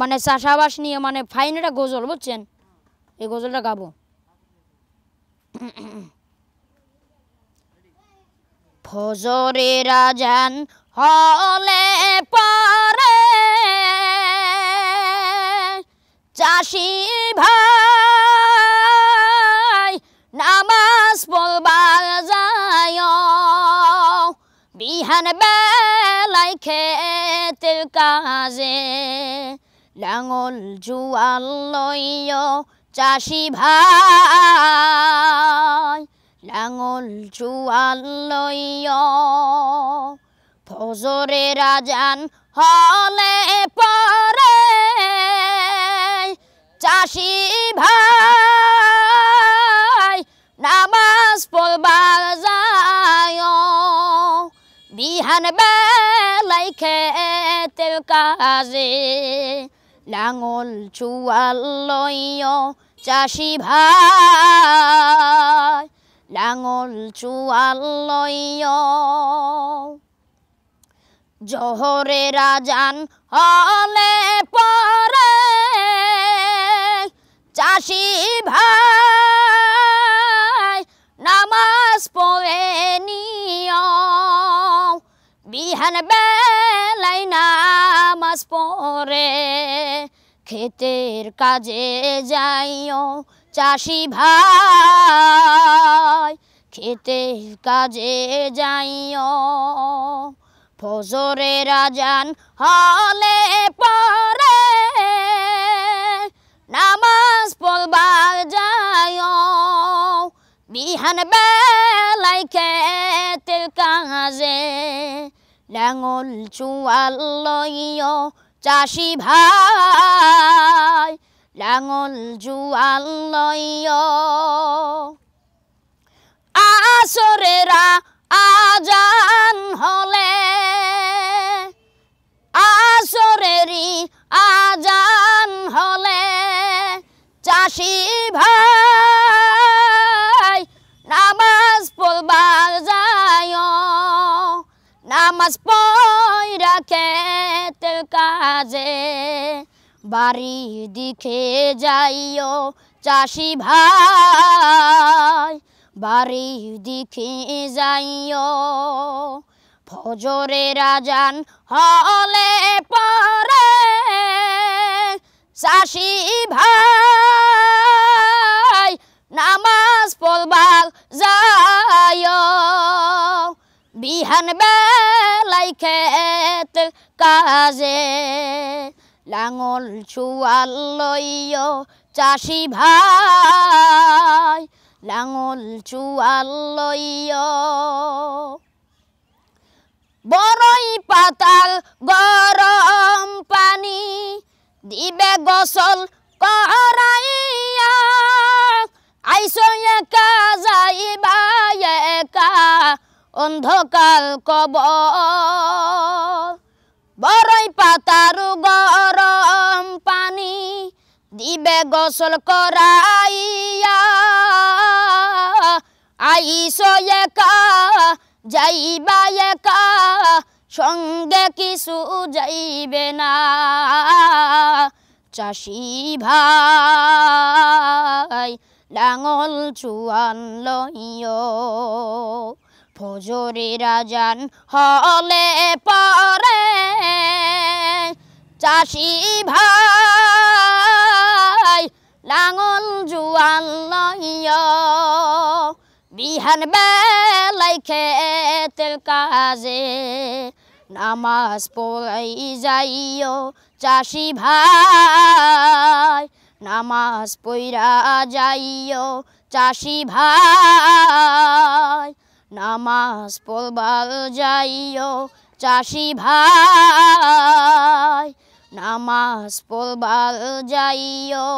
মানে চাষাবাস নিয়ে মানে ফাইন এটা গজল বুঝছেন এই গজলটা গাবো ফজরে রাজান হলে পরে চাষি ভাই নামাজ পড়বার যায় বিহান বেলায় খেতে কাজে লাঙল জুয়াল লইয় চাষি ভাই লাঙল জুয়াল লইয় ফজরে রাজান হলে পরে চাষি ভাই নামাজ পড়বার যায় বিহান বেলাই খেতে কাজে লাঙল চুয়াল লইয় চাষি ভাই লাঙল চুয়াল লইয় জহরে রাজান হলে পরে চাষি ভাই নামাজ পড়ে নিয় বিহান বেলাই না নামাজ পরে ক্ষেতের কাজে যাইও চাষি ভাই ক্ষেতের কাজে যাইও ফজরে রাজান হলে পরে নামাজ পলবা যাইও বিহান বেলাই খেতের কাজে লাঙল চুয়াল লইয় চাষি ভাই লাঙল জুয়াল লইয় আসরেরা আজান হলে আসরেরই আজান হলে চাষি ভাই নামা নামাজ পয়রা খেতে কাজে বাড়ি দিকে যাইও চাষি ভাই বাড়ি দিকে যাইও ফজরে রাজান হলে পরে চাষি ভাই নামাজ পড়বাল যা বিহান বেলাই খেত কাজে লাঙল চুয়াল লইয় চাষি ভাই লাঙল চুয়াল লইয় বরই পাতাল গরম পানি দিবে গোসল অন্ধকাল কব বরই পাতারু গরম পানি দিবে গোসল করাইয়া আইস একা যাইবা একা সঙ্গে কিছু যাইবে না চাষি ভাই ডাঙল চুয়ান লইয় ফজরি রাজান হলে পরে চাষি ভাই লাঙল জুয়াল লইয় বিহান বেলাই খেত কাজে নামাজ পড়াই যাইও চাষি ভাই নামাজ পইরা যাইও চাষি ভাই নামাজ পড়বার যাইও চাষি ভাই নামাজ পড়বার যাইও